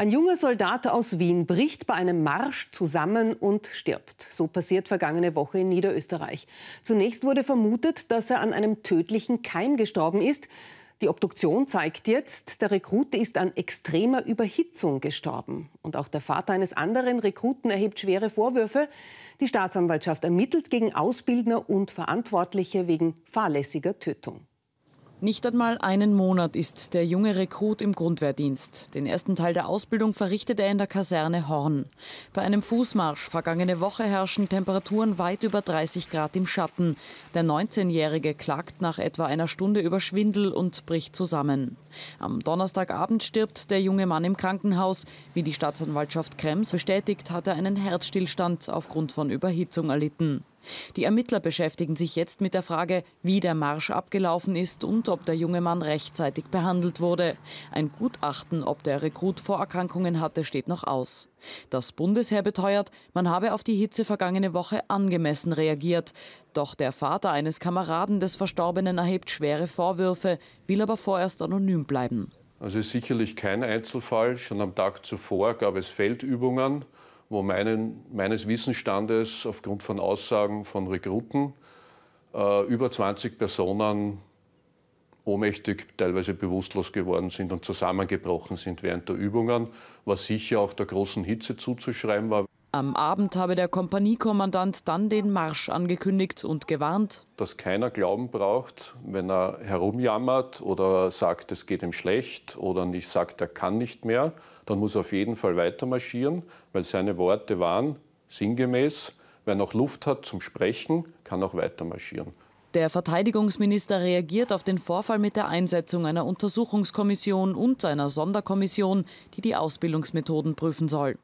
Ein junger Soldat aus Wien bricht bei einem Marsch zusammen und stirbt. So passiert vergangene Woche in Niederösterreich. Zunächst wurde vermutet, dass er an einem tödlichen Keim gestorben ist. Die Obduktion zeigt jetzt, der Rekrute ist an extremer Überhitzung gestorben. Und auch der Vater eines anderen Rekruten erhebt schwere Vorwürfe. Die Staatsanwaltschaft ermittelt gegen Ausbildner und Verantwortliche wegen fahrlässiger Tötung. Nicht einmal einen Monat ist der junge Rekrut im Grundwehrdienst. Den ersten Teil der Ausbildung verrichtet er in der Kaserne Horn. Bei einem Fußmarsch vergangene Woche herrschen Temperaturen weit über 30 Grad im Schatten. Der 19-Jährige klagt nach etwa einer Stunde über Schwindel und bricht zusammen. Am Donnerstagabend stirbt der junge Mann im Krankenhaus. Wie die Staatsanwaltschaft Krems bestätigt, hat er einen Herzstillstand aufgrund von Überhitzung erlitten. Die Ermittler beschäftigen sich jetzt mit der Frage, wie der Marsch abgelaufen ist und ob der junge Mann rechtzeitig behandelt wurde. Ein Gutachten, ob der Rekrut Vorerkrankungen hatte, steht noch aus. Das Bundesheer beteuert, man habe auf die Hitze vergangene Woche angemessen reagiert. Doch der Vater eines Kameraden des Verstorbenen erhebt schwere Vorwürfe, will aber vorerst anonym bleiben. Also sicherlich kein Einzelfall. Schon am Tag zuvor gab es Feldübungen wo meinen, meines Wissensstandes aufgrund von Aussagen von Rekruten äh, über 20 Personen ohnmächtig, teilweise bewusstlos geworden sind und zusammengebrochen sind während der Übungen, was sicher auch der großen Hitze zuzuschreiben war. Am Abend habe der Kompaniekommandant dann den Marsch angekündigt und gewarnt. Dass keiner Glauben braucht, wenn er herumjammert oder sagt, es geht ihm schlecht oder nicht sagt, er kann nicht mehr, dann muss er auf jeden Fall weiter marschieren, weil seine Worte waren sinngemäß, wer noch Luft hat zum Sprechen, kann auch weiter marschieren. Der Verteidigungsminister reagiert auf den Vorfall mit der Einsetzung einer Untersuchungskommission und einer Sonderkommission, die die Ausbildungsmethoden prüfen soll.